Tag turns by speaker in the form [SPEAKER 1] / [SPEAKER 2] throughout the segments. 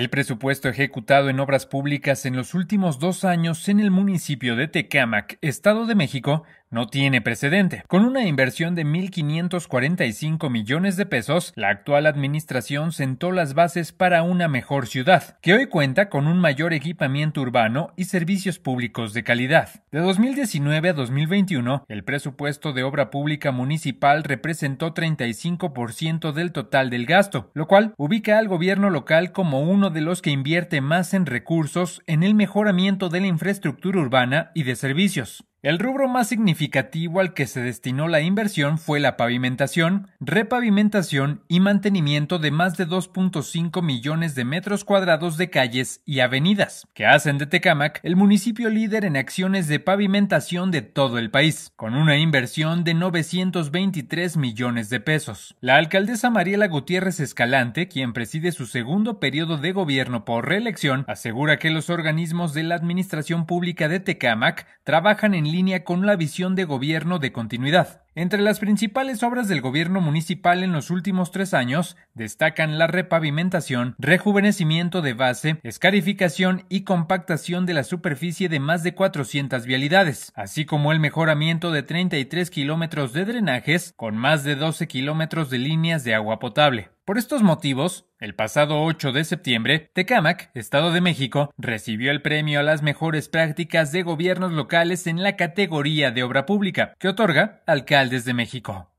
[SPEAKER 1] El presupuesto ejecutado en obras públicas en los últimos dos años en el municipio de Tecámac, Estado de México, no tiene precedente. Con una inversión de 1.545 millones de pesos, la actual administración sentó las bases para una mejor ciudad, que hoy cuenta con un mayor equipamiento urbano y servicios públicos de calidad. De 2019 a 2021, el presupuesto de obra pública municipal representó 35% del total del gasto, lo cual ubica al gobierno local como uno de los que invierte más en recursos en el mejoramiento de la infraestructura urbana y de servicios. El rubro más significativo al que se destinó la inversión fue la pavimentación, repavimentación y mantenimiento de más de 2.5 millones de metros cuadrados de calles y avenidas, que hacen de Tecamac el municipio líder en acciones de pavimentación de todo el país, con una inversión de 923 millones de pesos. La alcaldesa Mariela Gutiérrez Escalante, quien preside su segundo periodo de gobierno por reelección, asegura que los organismos de la administración pública de Tecamac trabajan en línea con la visión de gobierno de continuidad. Entre las principales obras del gobierno municipal en los últimos tres años destacan la repavimentación, rejuvenecimiento de base, escarificación y compactación de la superficie de más de 400 vialidades, así como el mejoramiento de 33 kilómetros de drenajes con más de 12 kilómetros de líneas de agua potable. Por estos motivos, el pasado 8 de septiembre, Tecamac, Estado de México, recibió el premio a las mejores prácticas de gobiernos locales en la categoría de obra pública, que otorga al desde México.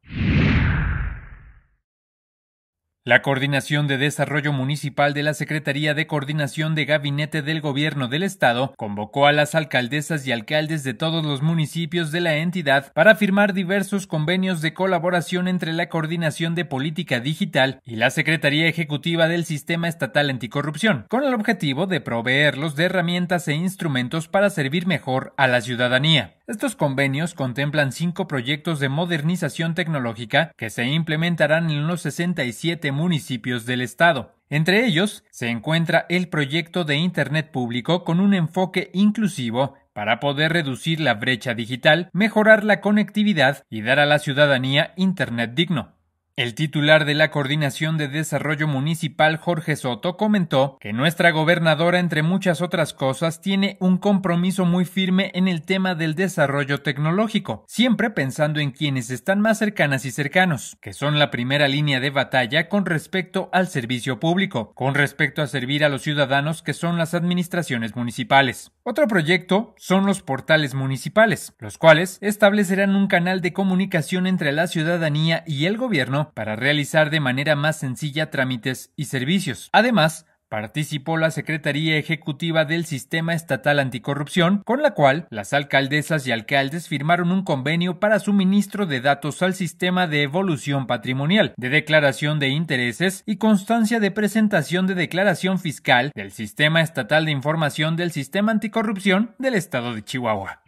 [SPEAKER 1] La Coordinación de Desarrollo Municipal de la Secretaría de Coordinación de Gabinete del Gobierno del Estado convocó a las alcaldesas y alcaldes de todos los municipios de la entidad para firmar diversos convenios de colaboración entre la Coordinación de Política Digital y la Secretaría Ejecutiva del Sistema Estatal Anticorrupción, con el objetivo de proveerlos de herramientas e instrumentos para servir mejor a la ciudadanía. Estos convenios contemplan cinco proyectos de modernización tecnológica que se implementarán en los 67 municipios del estado. Entre ellos se encuentra el proyecto de Internet público con un enfoque inclusivo para poder reducir la brecha digital, mejorar la conectividad y dar a la ciudadanía Internet digno. El titular de la Coordinación de Desarrollo Municipal, Jorge Soto, comentó que nuestra gobernadora, entre muchas otras cosas, tiene un compromiso muy firme en el tema del desarrollo tecnológico, siempre pensando en quienes están más cercanas y cercanos, que son la primera línea de batalla con respecto al servicio público, con respecto a servir a los ciudadanos que son las administraciones municipales. Otro proyecto son los portales municipales, los cuales establecerán un canal de comunicación entre la ciudadanía y el gobierno para realizar de manera más sencilla trámites y servicios. Además, participó la Secretaría Ejecutiva del Sistema Estatal Anticorrupción, con la cual las alcaldesas y alcaldes firmaron un convenio para suministro de datos al sistema de evolución patrimonial, de declaración de intereses y constancia de presentación de declaración fiscal del Sistema Estatal de Información del Sistema Anticorrupción del Estado de Chihuahua.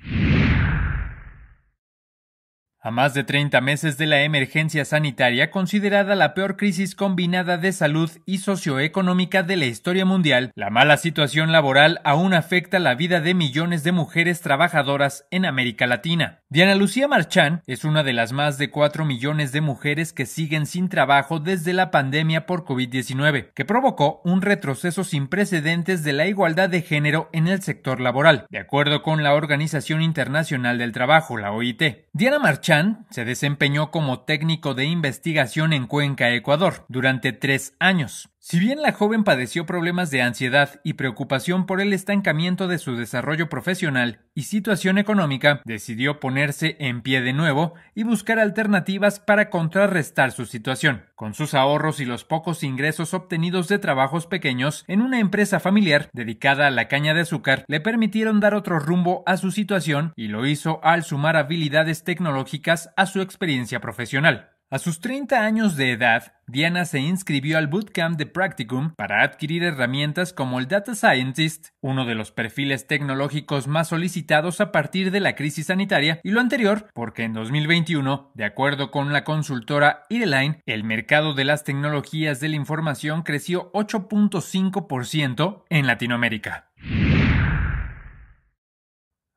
[SPEAKER 1] A más de 30 meses de la emergencia sanitaria, considerada la peor crisis combinada de salud y socioeconómica de la historia mundial, la mala situación laboral aún afecta la vida de millones de mujeres trabajadoras en América Latina. Diana Lucía Marchán es una de las más de 4 millones de mujeres que siguen sin trabajo desde la pandemia por COVID-19, que provocó un retroceso sin precedentes de la igualdad de género en el sector laboral, de acuerdo con la Organización Internacional del Trabajo, la OIT. Diana Marchán se desempeñó como técnico de investigación en Cuenca, Ecuador, durante tres años. Si bien la joven padeció problemas de ansiedad y preocupación por el estancamiento de su desarrollo profesional y situación económica, decidió ponerse en pie de nuevo y buscar alternativas para contrarrestar su situación. Con sus ahorros y los pocos ingresos obtenidos de trabajos pequeños en una empresa familiar dedicada a la caña de azúcar, le permitieron dar otro rumbo a su situación y lo hizo al sumar habilidades tecnológicas a su experiencia profesional. A sus 30 años de edad, Diana se inscribió al bootcamp de Practicum para adquirir herramientas como el Data Scientist, uno de los perfiles tecnológicos más solicitados a partir de la crisis sanitaria, y lo anterior porque en 2021, de acuerdo con la consultora Irline, el mercado de las tecnologías de la información creció 8.5% en Latinoamérica.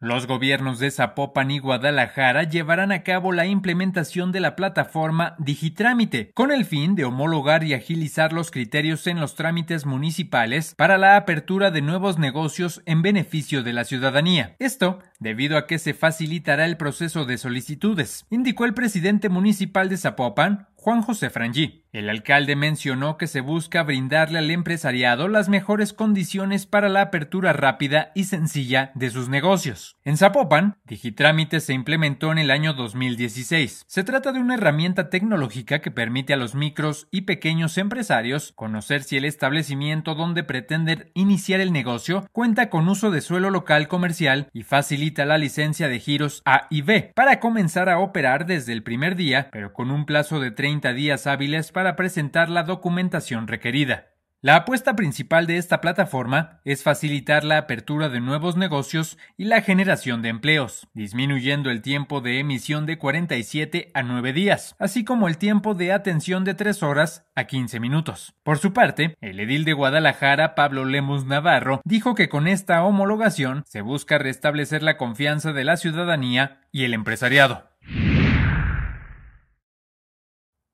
[SPEAKER 1] Los gobiernos de Zapopan y Guadalajara llevarán a cabo la implementación de la plataforma Digitrámite, con el fin de homologar y agilizar los criterios en los trámites municipales para la apertura de nuevos negocios en beneficio de la ciudadanía. Esto debido a que se facilitará el proceso de solicitudes, indicó el presidente municipal de Zapopan, Juan José Frangí. El alcalde mencionó que se busca brindarle al empresariado las mejores condiciones para la apertura rápida y sencilla de sus negocios. En Zapopan, Digitrámite se implementó en el año 2016. Se trata de una herramienta tecnológica que permite a los micros y pequeños empresarios conocer si el establecimiento donde pretenden iniciar el negocio cuenta con uso de suelo local comercial y facilita la licencia de giros A y B para comenzar a operar desde el primer día, pero con un plazo de 30 días hábiles para presentar la documentación requerida. La apuesta principal de esta plataforma es facilitar la apertura de nuevos negocios y la generación de empleos, disminuyendo el tiempo de emisión de 47 a 9 días, así como el tiempo de atención de 3 horas a 15 minutos. Por su parte, el edil de Guadalajara, Pablo Lemus Navarro, dijo que con esta homologación se busca restablecer la confianza de la ciudadanía y el empresariado.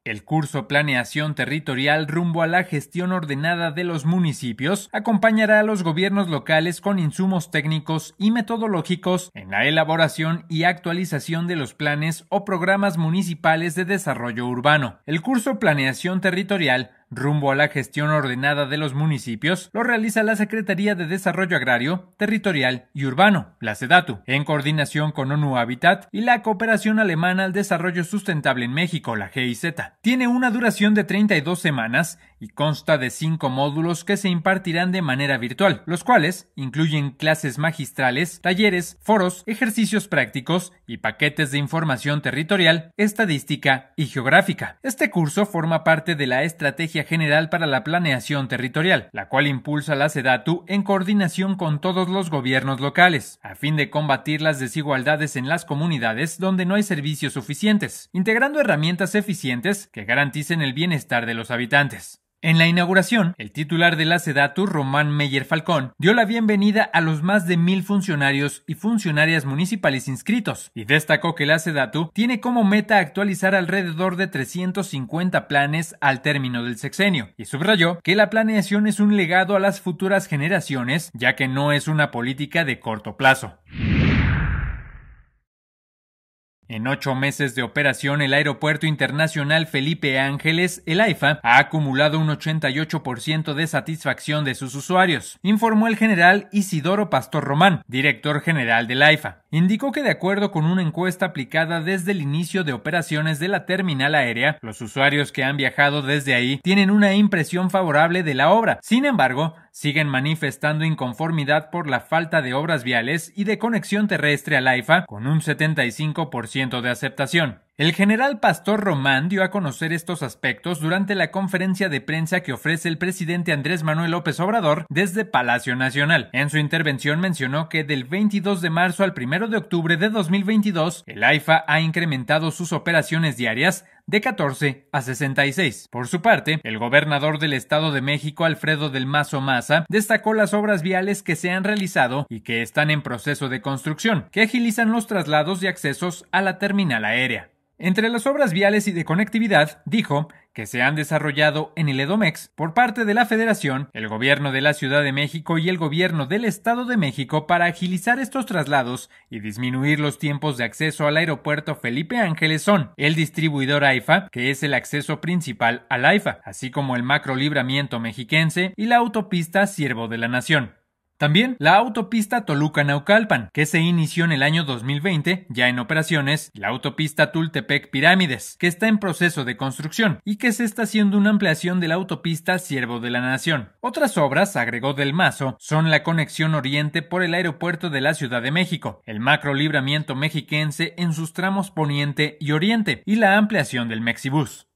[SPEAKER 1] El curso Planeación Territorial rumbo a la gestión ordenada de los municipios acompañará a los gobiernos locales con insumos técnicos y metodológicos en la elaboración y actualización de los planes o programas municipales de desarrollo urbano. El curso Planeación Territorial Rumbo a la gestión ordenada de los municipios lo realiza la Secretaría de Desarrollo Agrario, Territorial y Urbano, la SEDATU, en coordinación con ONU Habitat y la Cooperación Alemana al Desarrollo Sustentable en México, la GIZ. Tiene una duración de 32 semanas y consta de cinco módulos que se impartirán de manera virtual, los cuales incluyen clases magistrales, talleres, foros, ejercicios prácticos y paquetes de información territorial, estadística y geográfica. Este curso forma parte de la Estrategia General para la Planeación Territorial, la cual impulsa la SEDATU en coordinación con todos los gobiernos locales, a fin de combatir las desigualdades en las comunidades donde no hay servicios suficientes, integrando herramientas eficientes que garanticen el bienestar de los habitantes. En la inauguración, el titular de la SEDATU, Román Meyer Falcón, dio la bienvenida a los más de mil funcionarios y funcionarias municipales inscritos, y destacó que la SEDATU tiene como meta actualizar alrededor de 350 planes al término del sexenio, y subrayó que la planeación es un legado a las futuras generaciones, ya que no es una política de corto plazo. En ocho meses de operación, el Aeropuerto Internacional Felipe Ángeles, el AIFA, ha acumulado un 88% de satisfacción de sus usuarios, informó el general Isidoro Pastor Román, director general del AIFA. Indicó que de acuerdo con una encuesta aplicada desde el inicio de operaciones de la terminal aérea, los usuarios que han viajado desde ahí tienen una impresión favorable de la obra. Sin embargo, siguen manifestando inconformidad por la falta de obras viales y de conexión terrestre al AIFA, con un 75% de aceptación. El general Pastor Román dio a conocer estos aspectos durante la conferencia de prensa que ofrece el presidente Andrés Manuel López Obrador desde Palacio Nacional. En su intervención mencionó que del 22 de marzo al 1 de octubre de 2022, el AIFA ha incrementado sus operaciones diarias de 14 a 66. Por su parte, el gobernador del Estado de México, Alfredo del Mazo Maza, destacó las obras viales que se han realizado y que están en proceso de construcción, que agilizan los traslados y accesos a la terminal aérea. Entre las obras viales y de conectividad, dijo que se han desarrollado en el EDOMEX por parte de la Federación, el Gobierno de la Ciudad de México y el Gobierno del Estado de México para agilizar estos traslados y disminuir los tiempos de acceso al aeropuerto Felipe Ángeles son el distribuidor AIFA, que es el acceso principal al AIFA, así como el macrolibramiento mexiquense y la autopista Siervo de la Nación. También la autopista Toluca-Naucalpan, que se inició en el año 2020, ya en operaciones, la autopista Tultepec-Pirámides, que está en proceso de construcción y que se está haciendo una ampliación de la autopista Siervo de la Nación. Otras obras, agregó Del Mazo, son la conexión oriente por el aeropuerto de la Ciudad de México, el macro libramiento mexiquense en sus tramos poniente y oriente y la ampliación del Mexibus.